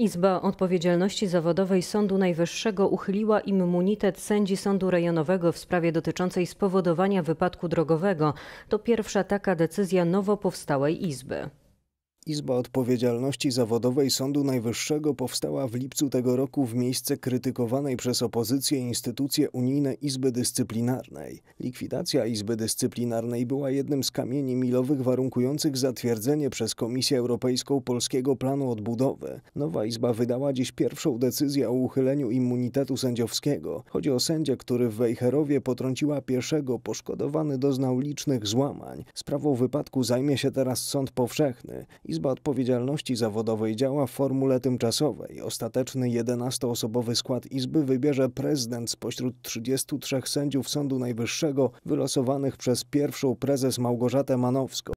Izba Odpowiedzialności Zawodowej Sądu Najwyższego uchyliła immunitet sędzi Sądu Rejonowego w sprawie dotyczącej spowodowania wypadku drogowego. To pierwsza taka decyzja nowo powstałej Izby. Izba Odpowiedzialności Zawodowej Sądu Najwyższego powstała w lipcu tego roku w miejsce krytykowanej przez opozycję instytucje unijne Izby Dyscyplinarnej. Likwidacja Izby Dyscyplinarnej była jednym z kamieni milowych warunkujących zatwierdzenie przez Komisję Europejską Polskiego Planu Odbudowy. Nowa Izba wydała dziś pierwszą decyzję o uchyleniu immunitetu sędziowskiego. Chodzi o sędzia, który w Wejherowie potrąciła pieszego, poszkodowany doznał licznych złamań. Sprawą wypadku zajmie się teraz Sąd Powszechny. Izba Izba Odpowiedzialności Zawodowej działa w formule tymczasowej. Ostateczny 11-osobowy skład Izby wybierze prezydent spośród 33 sędziów Sądu Najwyższego wylosowanych przez pierwszą prezes Małgorzatę Manowską.